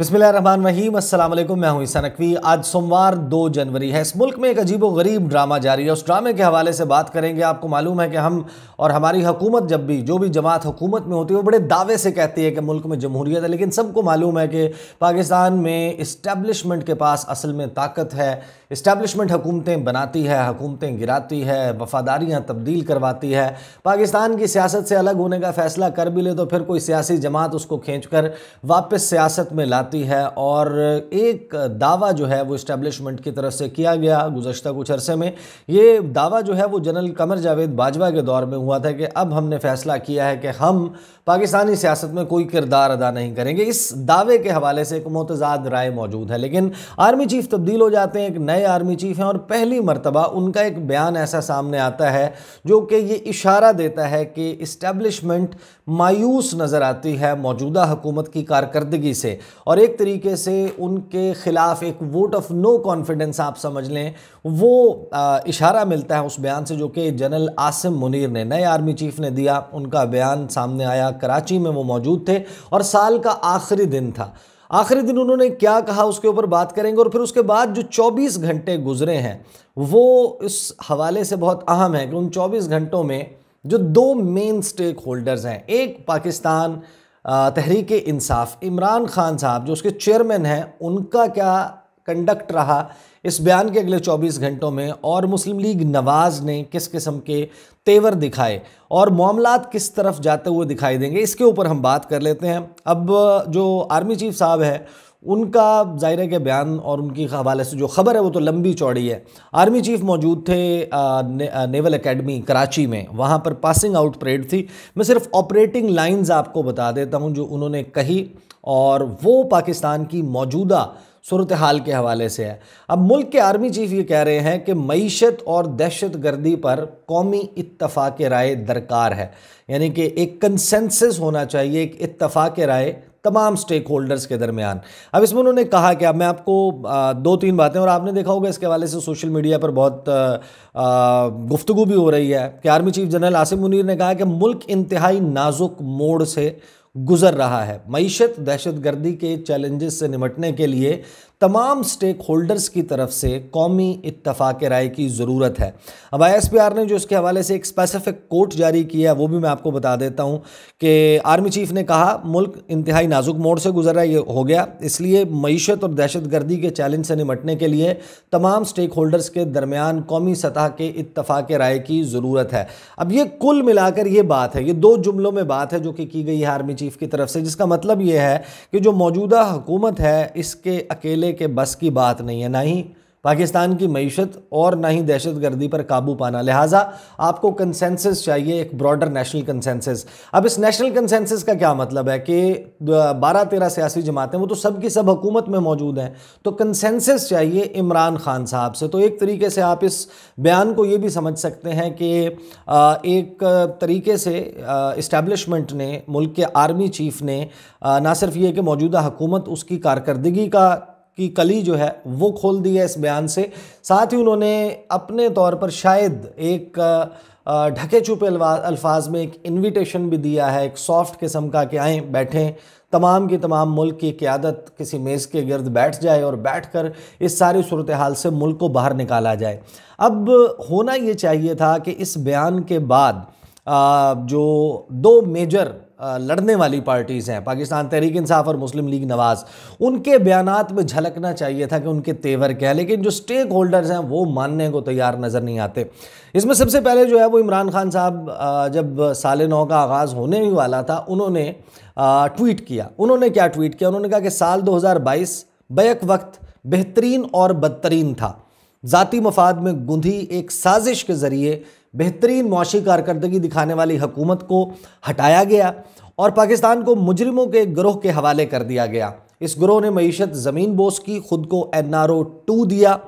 बिस्मिल्लाहमान रहीम अस्सलाम वालेकुम मैं हूं ईसा नकवी आज सोमवार 2 जनवरी है इस मुल्क में एक अजीब व गरीब ड्रामा जारी है उस ड्रामे के हवाले से बात करेंगे आपको मालूम है कि हम और हमारी हुकूमत जब भी जो भी जमात हुकूमत में होती है वो बड़े दावे से कहती है कि मुल्क में जमहूरियत है लेकिन सबको मालूम है कि पाकिस्तान में इस्टेबलिशमेंट के पास असल में ताकत है इस्टेबलिशमेंट हुकूमतें बनाती है हुकूमतें गिराती है वफादारियाँ तब्दील करवाती है पाकिस्तान की सियासत से अलग होने का फ़ैसला कर भी ले तो फिर कोई सियासी जमात उसको खींच कर वापस सियासत में ला आती है और एक दावा जो है वो इस्टेब्लिशमेंट की तरफ से किया गया गुजशत कुछ अरसे में ये दावा जो है वो जनरल कमर जावेद बाजवा के दौर में हुआ था कि अब हमने फैसला किया है कि हम पाकिस्तानी सियासत में कोई किरदार अदा नहीं करेंगे इस दावे के हवाले से एक मतजाद राय मौजूद है लेकिन आर्मी चीफ तब्दील हो जाते हैं एक नए आर्मी चीफ हैं और पहली मरतबा उनका एक बयान ऐसा सामने आता है जो कि ये इशारा देता है कि इस्टेब्लिशमेंट मायूस नज़र आती है मौजूदा हुकूमत की कारकर्दगी से और और एक तरीके से उनके ख़िलाफ़ एक वोट ऑफ नो कॉन्फिडेंस आप समझ लें वो आ, इशारा मिलता है उस बयान से जो कि जनरल आसिम मुनीर ने नए आर्मी चीफ ने दिया उनका बयान सामने आया कराची में वो मौजूद थे और साल का आखिरी दिन था आखिरी दिन उन्होंने क्या कहा उसके ऊपर बात करेंगे और फिर उसके बाद जो 24 घंटे गुजरे हैं वो इस हवाले से बहुत अहम है कि उन 24 घंटों में जो दो मेन स्टेक होल्डर्स हैं एक पाकिस्तान तहरीक इंसाफ इमरान खान साहब जो उसके चेयरमैन हैं उनका क्या कंडक्ट रहा इस बयान के अगले 24 घंटों में और मुस्लिम लीग नवाज ने किस किस्म के तेवर दिखाए और मामला किस तरफ जाते हुए दिखाई देंगे इसके ऊपर हम बात कर लेते हैं अब जो आर्मी चीफ साहब है उनका जाहिर के बयान और उनकी हवाले से जो खबर है वो तो लंबी चौड़ी है आर्मी चीफ मौजूद थे ने, नेवल एकेडमी कराची में वहाँ पर पासिंग आउट परेड थी मैं सिर्फ ऑपरेटिंग लाइंस आपको बता देता हूँ जो उन्होंने कही और वो पाकिस्तान की मौजूदा सूरत हाल के हवाले से है अब मुल्क के आर्मी चीफ ये कह रहे हैं कि मीशत और दहशत गर्दी पर कौमी इतफाक़ राय दरकार है यानी कि एक कंसेंसस होना चाहिए एक इतफाक़ राय तमाम स्टेक होल्डर्स के दरमियान अब इसमें उन्होंने कहा कि अब मैं आपको दो तीन बातें और आपने देखा होगा इसके हवाले से सोशल मीडिया पर बहुत गुफ्तु भी हो रही है कि army chief general Asim Munir ने कहा कि मुल्क इंतहाई नाजुक मोड़ से गुजर रहा है मीशत दहशतगर्दी के चैलेंजेस से निमटने के लिए तमाम स्टेक होल्डर्स की तरफ से कौमी इतफाक़ राय की ज़रूरत है अब आई ने जो इसके हवाले से एक स्पेसिफिक कोर्ट जारी किया वो भी मैं आपको बता देता हूँ कि आर्मी चीफ ने कहा मुल्क इंतहाई नाजुक मोड़ से गुजर रहा ये हो गया इसलिए मीशत और दहशतगर्दी के चैलेंज से निपटने के लिए तमाम स्टेक होल्डर्स के दरमियान कौमी सतह के इतफाक़ राय की ज़रूरत है अब ये कुल मिलाकर ये बात है ये दो जुमलों में बात है जो कि की गई है आर्मी चीफ की तरफ से जिसका मतलब ये है कि जो मौजूदा हुकूमत है इसके अकेले सकते कि बस की बात नहीं है ना ही पाकिस्तान की मीशत और ना ही दहशत गर्दी पर काबू पाना लिहाजा आपको कंसेंसस चाहिए एक ब्रॉडर नेशनल कंसेंसस अब इस नेशनल कंसेंसस का क्या मतलब है कि बारह तेरह सियासी जमातें वो तो सब की सब हुकूमत में मौजूद हैं तो कंसेंसस चाहिए इमरान खान साहब से तो एक तरीके से आप इस बयान को ये भी समझ सकते हैं कि एक तरीके से इस्टेबलिशमेंट ने मुल्क के आर्मी चीफ ने ना सिर्फ ये कि मौजूदा हुकूमत उसकी कारकर्दगी का की कली जो है वो खोल दी है इस बयान से साथ ही उन्होंने अपने तौर पर शायद एक ढके छुपे अल्फाज में एक इनविटेशन भी दिया है एक सॉफ्ट किस्म का कि आएँ बैठें तमाम की तमाम मुल्क की क्यादत किसी मेज़ के गर्द बैठ जाए और बैठ कर इस सारी सूरत हाल से मुल्क को बाहर निकाला जाए अब होना ये चाहिए था कि इस बयान के बाद जो दो मेजर लड़ने वाली पार्टीज़ हैं पाकिस्तान तहरीक इंसाफ और मुस्लिम लीग नवाज़ उनके बयान में झलकना चाहिए था कि उनके तेवर क्या है लेकिन जो स्टेक होल्डर्स हैं वो मानने को तैयार नज़र नहीं आते इसमें सबसे पहले जो है वो इमरान खान साहब जब साल नौ का आगाज़ होने ही वाला था उन्होंने ट्वीट किया उन्होंने क्या ट्वीट किया उन्होंने कहा कि साल 2022 बैक वक्त बेहतरीन और बदतरीन था ज़ाती मफाद में गुंधी एक साजिश के ज़रिए बेहतरीन मुशी कारकर्दगी दिखाने वाली हुकूमत को हटाया गया और पाकिस्तान को मुजरमों के ग्रोह के हवाले कर दिया गया इस ग्रोह ने मीशत ज़मीन बोस की खुद को एन आर ओ टू दिया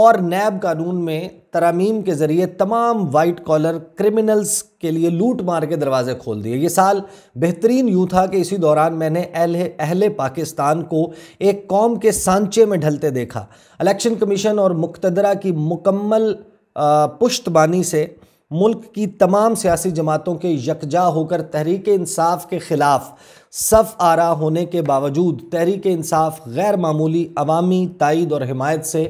और नैब कानून में तरामीम के ज़रिए तमाम वाइट कॉलर क्रिमिनल्स के लिए लूट मार के दरवाज़े खोल दिए ये साल बेहतरीन यूँ था कि इसी दौरान मैंने अहले अहले पाकिस्तान को एक कौम के सांचे में ढलते देखा इलेक्शन कमीशन और मुख्तदरा की मुकम्मल पुश्तबानी से मुल्क की तमाम सियासी जमातों के यकजा होकर तहरीक इंसाफ के ख़िलाफ़ सफ़ आरा होने के बावजूद तहरीक इंसाफ गैर मामूली अवामी तइद और हमायत से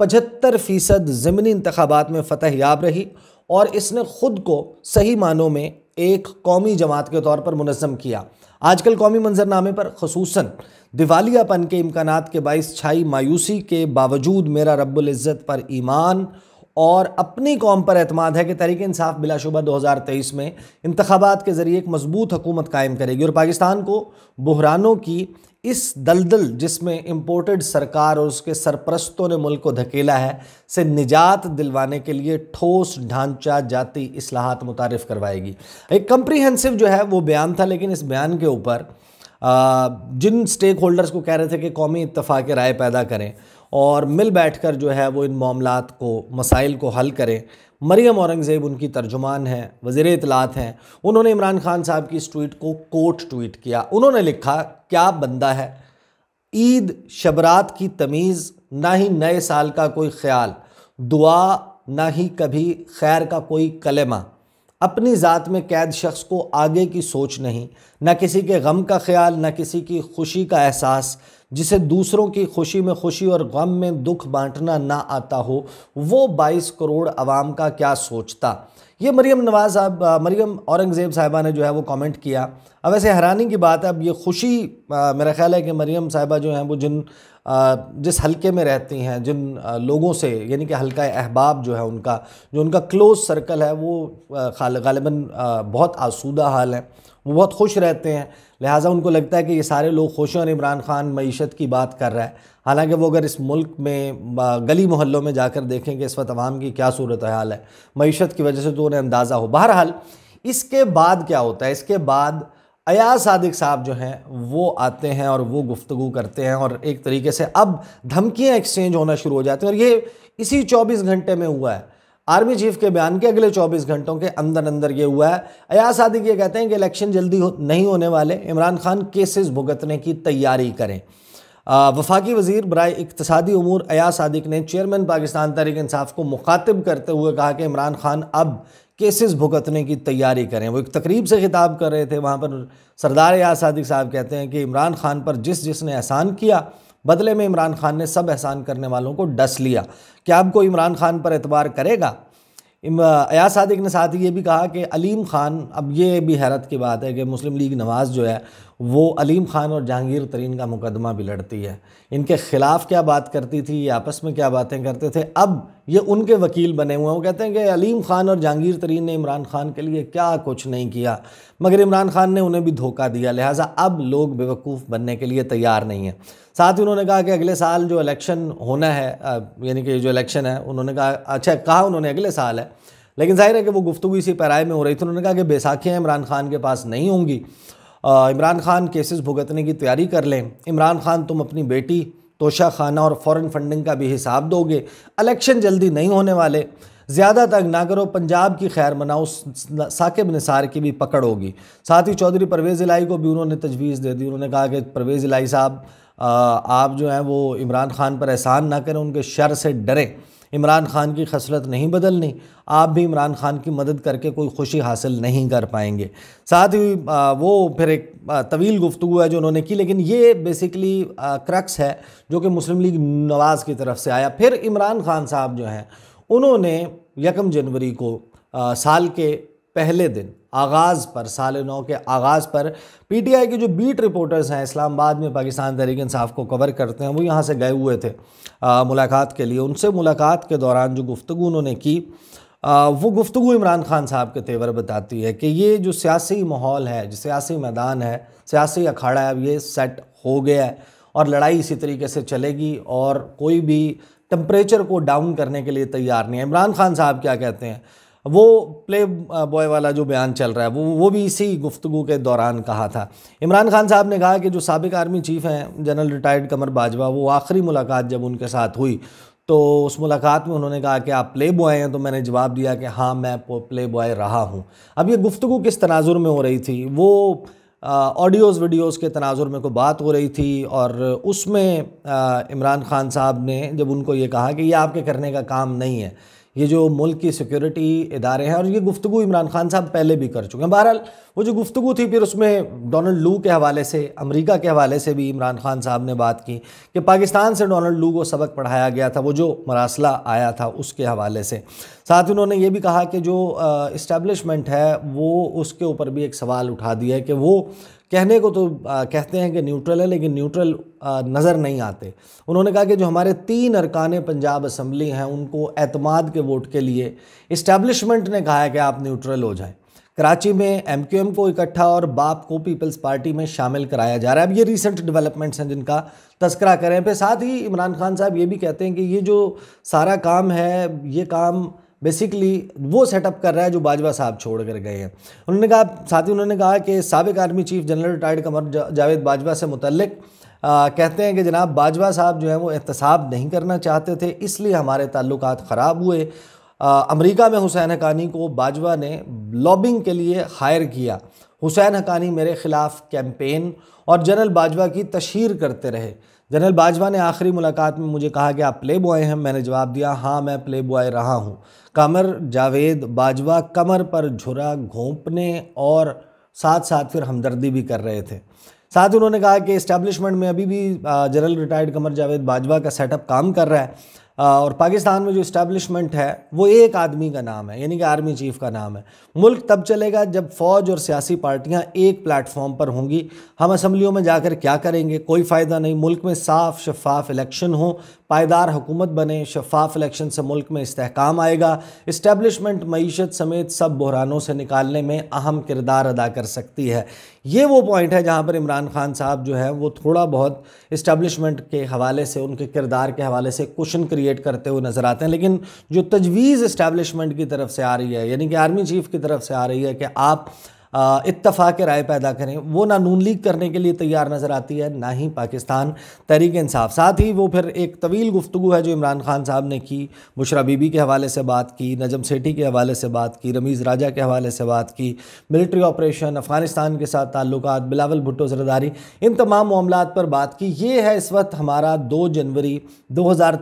पचहत्तर फ़ीसद ज़मनी इंतबात में फ़तह याब रही और इसने ख़ुद को सही मानों में एक कौमी जमात के तौर पर मुनज़म किया आजकल कौमी मंजरनामे पर खसूस दिवालियापन के इम्कान के बायस छाई मायूसी के बावजूद मेरा रब्ज़त पर ईमान और अपनी कौम पर अतमाद है कि तहरीक इंसाफ बिलाशुबा तेईस में इंतबात के ज़रिए एक मजबूत हुकूमत कायम करेगी और पाकिस्तान को बहरानों की इस दलदल जिसमें इम्पोर्टेड सरकार और उसके सरपरस्तों ने मुल्क को धकेला है से निजात दिलवाने के लिए ठोस ढांचा जाति असलाहत मुतारफ़ करवाएगी एक कम्प्रीहेंसिव जो है वो बयान था लेकिन इस बयान के ऊपर जिन स्टेक होल्डर्स को कह रहे थे कि कौमी इतफाक़ राय पैदा करें और मिल बैठ कर जो है वो इन मामला को मसाइल को हल करें मरियम औरंगज़ेब उनकी तर्जुमान हैं वज़ी इतलात हैं उन्होंने इमरान खान साहब की इस ट्वीट को कोट ट्वीट किया उन्होंने लिखा क्या बंदा है ईद शबरात की तमीज़ ना ही नए साल का कोई ख्याल दुआ ना ही कभी खैर का कोई कलेमा अपनी ज़ात में कैद शख्स को आगे की सोच नहीं ना किसी के गम का ख्याल ना किसी की खुशी का एहसास जिसे दूसरों की खुशी में खुशी और गम में दुख बांटना ना आता हो वो 22 करोड़ आवाम का क्या सोचता ये मरियम नवाज साहब मरियम औरंगज़ेब साहिबा ने जो है वो कमेंट किया अब ऐसे हैरानी की बात है अब ये खुशी आ, मेरा ख्याल है कि मरियम साहिबा जो हैं वो जिन आ, जिस हलके में रहती हैं जिन आ, लोगों से यानी कि हल्का अहबाब जो है उनका जो उनका क्लोज सर्कल है वो गालिबा बहुत आसूदा हाल है वो बहुत खुश रहते हैं लिहाजा उनको लगता है कि ये सारे लोग खुश हैं और इमरान खान मीशत की बात कर रहा है हालांकि वो अगर इस मुल्क में गली मोहल्लों में जाकर देखें कि इस वक्त आवाम की क्या सूरत हाल है मीशत की वजह से तो उन्हें अंदाज़ा हो बहरहाल इसके बाद क्या होता है इसके बाद अयाज सादिक साहब जो हैं वो आते हैं और वो गुफ्तु करते हैं और एक तरीके से अब धमकियाँ एक्सचेंज होना शुरू हो जाती हैं और ये इसी चौबीस घंटे में हुआ है आर्मी चीफ के बयान के अगले 24 घंटों के अंदर अंदर ये हुआ है अयास आदिक ये कहते हैं कि इलेक्शन जल्दी हो, नहीं होने वाले इमरान खान केसेस भुगतने की तैयारी करें वफाकी वजीर बरए इकतसादी अमूर अयास आदिक ने चेयरमैन पाकिस्तान तहरीक इंसाफ को मुखातिब करते हुए कहा कि इमरान खान अब केसेस भुगतने की तैयारी करें वो एक तकरीब से खिताब कर रहे थे वहाँ पर सरदार अयास आदिक साहब कहते हैं कि इमरान खान पर जिस जिसने एहसान किया बदले में इमरान खान ने सब एहसान करने वालों को डस लिया क्या आपको इमरान खान पर एतबार करेगा अयाज सादिक ने साथ ही ये भी कहा कि अलीम खान अब ये भी हैरत की बात है कि मुस्लिम लीग नवाज़ जो है वो अलीम ख़ान और जहांगीर तरीन का मुकदमा भी लड़ती है इनके ख़िलाफ़ क्या बात करती थी ये आपस में क्या बातें करते थे अब ये उनके वकील बने हुए हैं वो कहते हैं कि अलीम ख़ान और जहांगीर तरीन ने इमरान ख़ान के लिए क्या कुछ नहीं किया मगर इमरान ख़ान ने उन्हें भी धोखा दिया लिहाजा अब लोग बेवकूफ़ बनने के लिए तैयार नहीं है साथ ही उन्होंने कहा कि अगले साल जो इलेक्शन होना है यानी कि जो इलेक्शन है उन्होंने कहा अच्छा कहा उन्होंने अगले साल है लेकिन जाहिर है कि वो गुफ्तु इसी पैराए में हो रही थी उन्होंने कहा कि बैसाखियाँ इमरान खान के पास नहीं होंगी इमरान खान केसेस भुगतने की तैयारी कर लें इमरान खान तुम अपनी बेटी तोशा खाना और फॉरेन फंडिंग का भी हिसाब दोगे इलेक्शन जल्दी नहीं होने वाले ज़्यादा तक ना करो पंजाब की खैर मनाओ साकिब निसार की भी पकड़ होगी साथ ही चौधरी परवेज़ इलाई को भी उन्होंने तजवीज़ दे दी उन्होंने कहा कि परवेज़ इलाई साहब आप जो हैं वो इमरान खान पर एहसान ना करें उनके शर से डरें इमरान खान की खसरत नहीं बदलनी आप भी इमरान खान की मदद करके कोई खुशी हासिल नहीं कर पाएंगे साथ ही वो फिर एक तवील गुफ्तु है जो उन्होंने की लेकिन ये बेसिकली क्रक्स है जो कि मुस्लिम लीग नवाज़ की तरफ से आया फिर इमरान खान साहब जो हैं उन्होंने यकम जनवरी को आ, साल के पहले दिन आगाज़ पर साल नौ के आगाज़ पर पीटीआई के जो बीट रिपोर्टर्स हैं इस्लामाबाद में पाकिस्तान तहरीक इंसाफ को कवर करते हैं वो यहाँ से गए हुए थे मुलाकात के लिए उनसे मुलाकात के दौरान जो गुफ्तु उन्होंने की आ, वो गुफ्तु इमरान खान साहब के तेवर बताती है कि ये जो सियासी माहौल है जो सियासी मैदान है सियासी अखाड़ा है ये सेट हो गया है और लड़ाई इसी तरीके से चलेगी और कोई भी टम्परेचर को डाउन करने के लिए तैयार नहीं है इमरान खान साहब क्या कहते हैं वो प्ले बॉय uh, वाला जो बयान चल रहा है वो वो भी इसी गुफ्तु के दौरान कहा था इमरान खान साहब ने कहा कि जो सबक आर्मी चीफ़ हैं जनरल रिटायर्ड कमर बाजवा वो आखिरी मुलाकात जब उनके साथ हुई तो उस मुलाकात में उन्होंने कहा कि आप प्ले बॉय हैं तो मैंने जवाब दिया कि हाँ मैं प्ले बॉय रहा हूँ अब ये गुफ्तु किस तनाजुर में हो रही थी वो ऑडियोज़ uh, वीडियोज़ के तनाजुर में कोई बात हो रही थी और उसमें uh, इमरान खान साहब ने जब उनको ये कहा कि ये आपके करने का काम नहीं है ये जो मुल्क की सिक्योरिटी इदारे हैं और ये गुफ्तु इमरान खान साहब पहले भी कर चुके हैं बहरहाल वो जो गुफ्तु थी फिर उसमें डोनल्ड लू के हवाले से अमेरिका के हवाले से भी इमरान खान साहब ने बात की कि पाकिस्तान से डोनल्ड लू को सबक पढ़ाया गया था वो जो मरासला आया था उसके हवाले से साथ उन्होंने ये भी कहा कि जो इस्टबलिशमेंट है वो उसके ऊपर भी एक सवाल उठा दिया है कि वो कहने को तो आ, कहते हैं कि न्यूट्रल है लेकिन न्यूट्रल नज़र नहीं आते उन्होंने कहा कि जो हमारे तीन अरकान पंजाब असम्बली हैं उनको एतमाद के वोट के लिए इस्टेब्लिशमेंट ने कहा है कि आप न्यूट्रल हो जाएँ कराची में एम क्यू एम को इकट्ठा और बाप को पीपल्स पार्टी में शामिल कराया जा रहा है अब ये रिसेंट डेवलपमेंट्स हैं जिनका तस्करा करें पे साथ ही इमरान खान साहब ये भी कहते हैं कि ये जो सारा काम है ये काम बेसिकली वो सेटअप कर रहा है जो बाजवा साहब छोड़ कर गए हैं उन्होंने कहा साथ ही उन्होंने कहा कि सबक army chief general retired Qamar Javed Bajwa से मुतलक आ, कहते हैं कि जनाब बाजवा साहब जो है वो एहतसाब नहीं करना चाहते थे इसलिए हमारे ताल्लुक ख़राब हुए अमेरिका में हुसैन हकानी को बाजवा ने लॉबिंग के लिए हायर किया हुसैन हकानी मेरे ख़िलाफ़ कैंपेन और जनरल बाजवा की तशहर करते रहे जनरल बाजवा ने आखिरी मुलाकात में मुझे कहा कि आप प्ले बॉय हैं मैंने जवाब दिया हाँ मैं प्ले बॉय रहा हूँ कमर जावेद बाजवा कमर पर झुरा घोंपने और साथ साथ फिर हमदर्दी भी कर रहे थे साथ उन्होंने कहा कि इस्टेब्लिशमेंट में अभी भी जनरल रिटायर्ड कमर जावेद बाजवा का सेटअप काम कर रहा है और पाकिस्तान में जो इस्टेब्लिशमेंट है वो एक आदमी का नाम है यानी कि आर्मी चीफ का नाम है मुल्क तब चलेगा जब फ़ौज और सियासी पार्टियां एक प्लेटफॉर्म पर होंगी हम असम्बलियों में जाकर क्या करेंगे कोई फ़ायदा नहीं मुल्क में साफ शफाफ इलेक्शन हो पायदार हुकूमत बने शफाफ इलेक्शन से मुल्क में इसकाम आएगा इस्टेबलिशमेंट मीशत समेत सब बहरानों से निकालने में अहम किरदार अदा कर सकती है ये वो पॉइंट है जहाँ पर इमरान खान साहब जो है वो थोड़ा बहुत इस्टबलिशमेंट के हवाले से उनके किरदार के हवाले से क्वेश्चन क्रिएट करते हुए नज़र आते हैं लेकिन जो तजवीज़ इस्टबलिशमेंट की तरफ से आ रही है यानी कि आर्मी चीफ़ की तरफ से आ रही है कि आप इतफ़ा के राय पैदा करें वो ना नून लीग करने के लिए तैयार नज़र आती है ना ही पाकिस्तान तहरीक इंसाफ साथ ही वो फिर एक तवील गुफ्तु है जो इमरान खान साहब ने की बुशरा बीबी के हवाले से बात की नजम सेठी के हवाले से बात की रमीज़ राजा के हवाले से बात की मिलिट्री ऑपरेशन अफ़गानिस्तान के साथ ताल्लुक बिलावल भुट्टो जरदारी इन तमाम मामला पर बात की ये है इस वक्त हमारा दो जनवरी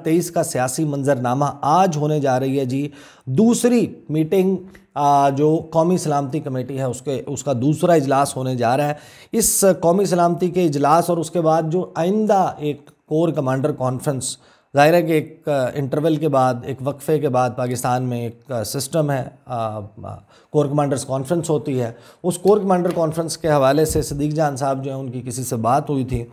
तेईस का सियासी मंजरनामा आज होने जा रही है जी दूसरी मीटिंग जो कौमी सलामती कमेटी है उसके उसका दूसरा इजलास होने जा रहा है इस कौमी सलामती के इजलास और उसके बाद जो आइंदा एक कोर कमांडर कॉन्फ्रेंस ज़ाहिर है कि एक इंटरवल के बाद एक वक्फ़े के बाद पाकिस्तान में एक सिस्टम है कोर कमांडर्स कॉन्फ्रेंस होती है उस कोर कमांडर कॉन्फ्रेंस के हवाले से सदीक जान साहब जो हैं उनकी किसी से बात हुई थी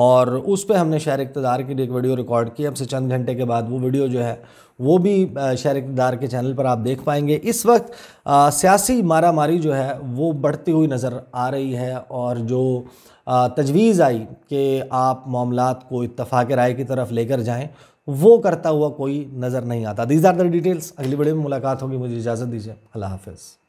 और उस पर हमने शहर इकतदार की एक वीडियो रिकॉर्ड की अब से चंद घंटे के बाद वो वीडियो जो है वो भी शहर इकतदार के चैनल पर आप देख पाएंगे इस वक्त सियासी मारा मारी जो है वो बढ़ती हुई नज़र आ रही है और जो तजवीज़ आई कि आप मामला को इतफाक़ राय की तरफ लेकर जाएँ वो करता हुआ कोई नज़र नहीं आता दीज आर द डिटेल्स अगली वीडियो में मुलाकात होगी मुझे इजाज़त दीजिए अल्लाह हाफिज़